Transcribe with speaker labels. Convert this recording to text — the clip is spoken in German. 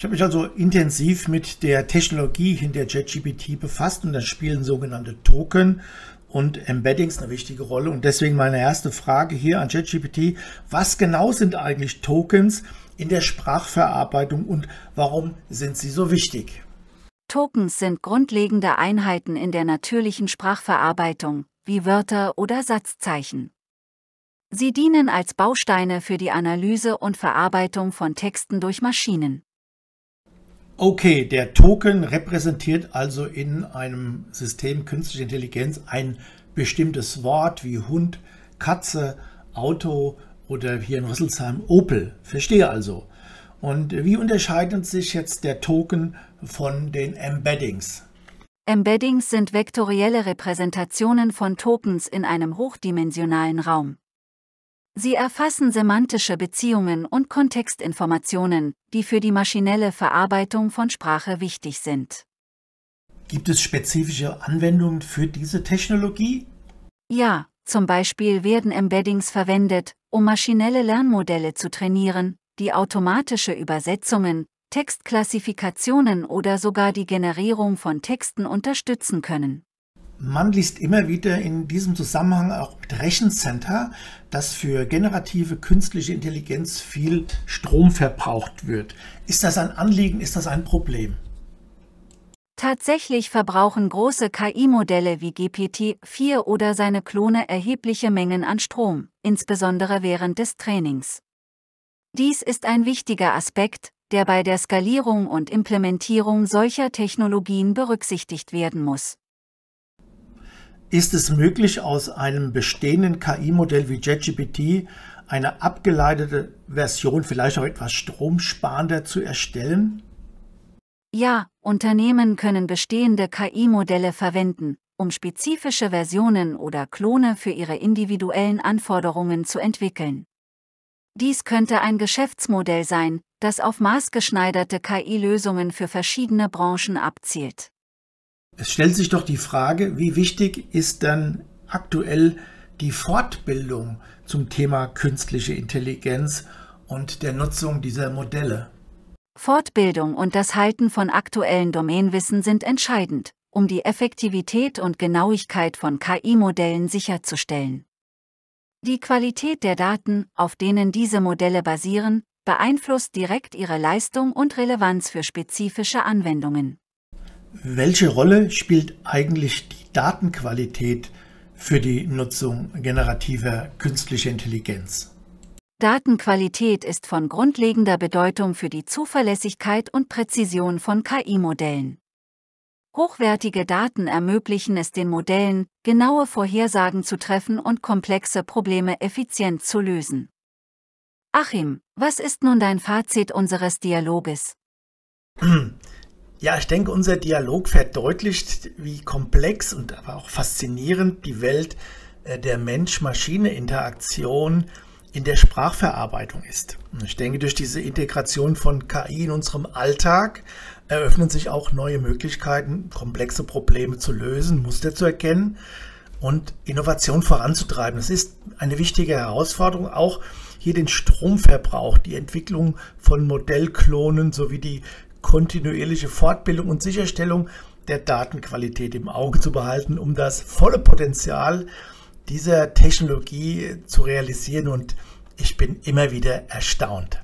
Speaker 1: Ich habe mich also intensiv mit der Technologie hinter ChatGPT befasst und da spielen sogenannte Token und Embeddings eine wichtige Rolle. Und deswegen meine erste Frage hier an ChatGPT. Was genau sind eigentlich Tokens in der Sprachverarbeitung und warum sind sie so wichtig?
Speaker 2: Tokens sind grundlegende Einheiten in der natürlichen Sprachverarbeitung, wie Wörter oder Satzzeichen. Sie dienen als Bausteine für die Analyse und Verarbeitung von Texten durch Maschinen.
Speaker 1: Okay, der Token repräsentiert also in einem System künstlicher Intelligenz ein bestimmtes Wort wie Hund, Katze, Auto oder hier in Rüsselsheim Opel. Verstehe also. Und wie unterscheidet sich jetzt der Token von den Embeddings?
Speaker 2: Embeddings sind vektorielle Repräsentationen von Tokens in einem hochdimensionalen Raum. Sie erfassen semantische Beziehungen und Kontextinformationen, die für die maschinelle Verarbeitung von Sprache wichtig sind.
Speaker 1: Gibt es spezifische Anwendungen für diese Technologie?
Speaker 2: Ja, zum Beispiel werden Embeddings verwendet, um maschinelle Lernmodelle zu trainieren, die automatische Übersetzungen, Textklassifikationen oder sogar die Generierung von Texten unterstützen können.
Speaker 1: Man liest immer wieder in diesem Zusammenhang auch mit Rechencenter, dass für generative künstliche Intelligenz viel Strom verbraucht wird. Ist das ein Anliegen? Ist das ein Problem?
Speaker 2: Tatsächlich verbrauchen große KI-Modelle wie GPT-4 oder seine Klone erhebliche Mengen an Strom, insbesondere während des Trainings. Dies ist ein wichtiger Aspekt, der bei der Skalierung und Implementierung solcher Technologien berücksichtigt werden muss
Speaker 1: ist es möglich, aus einem bestehenden KI-Modell wie JetGPT eine abgeleitete Version, vielleicht auch etwas stromsparender, zu erstellen?
Speaker 2: Ja, Unternehmen können bestehende KI-Modelle verwenden, um spezifische Versionen oder Klone für ihre individuellen Anforderungen zu entwickeln. Dies könnte ein Geschäftsmodell sein, das auf maßgeschneiderte KI-Lösungen für verschiedene Branchen abzielt.
Speaker 1: Es stellt sich doch die Frage, wie wichtig ist denn aktuell die Fortbildung zum Thema künstliche Intelligenz und der Nutzung dieser Modelle?
Speaker 2: Fortbildung und das Halten von aktuellen Domänwissen sind entscheidend, um die Effektivität und Genauigkeit von KI-Modellen sicherzustellen. Die Qualität der Daten, auf denen diese Modelle basieren, beeinflusst direkt ihre Leistung und Relevanz für spezifische Anwendungen.
Speaker 1: Welche Rolle spielt eigentlich die Datenqualität für die Nutzung generativer künstlicher Intelligenz?
Speaker 2: Datenqualität ist von grundlegender Bedeutung für die Zuverlässigkeit und Präzision von KI-Modellen. Hochwertige Daten ermöglichen es den Modellen, genaue Vorhersagen zu treffen und komplexe Probleme effizient zu lösen. Achim, was ist nun dein Fazit unseres Dialoges?
Speaker 1: Ja, ich denke, unser Dialog verdeutlicht, wie komplex und aber auch faszinierend die Welt äh, der Mensch-Maschine-Interaktion in der Sprachverarbeitung ist. Ich denke, durch diese Integration von KI in unserem Alltag eröffnen sich auch neue Möglichkeiten, komplexe Probleme zu lösen, Muster zu erkennen und Innovation voranzutreiben. Es ist eine wichtige Herausforderung, auch hier den Stromverbrauch, die Entwicklung von Modellklonen sowie die kontinuierliche Fortbildung und Sicherstellung der Datenqualität im Auge zu behalten, um das volle Potenzial dieser Technologie zu realisieren. Und ich bin immer wieder erstaunt.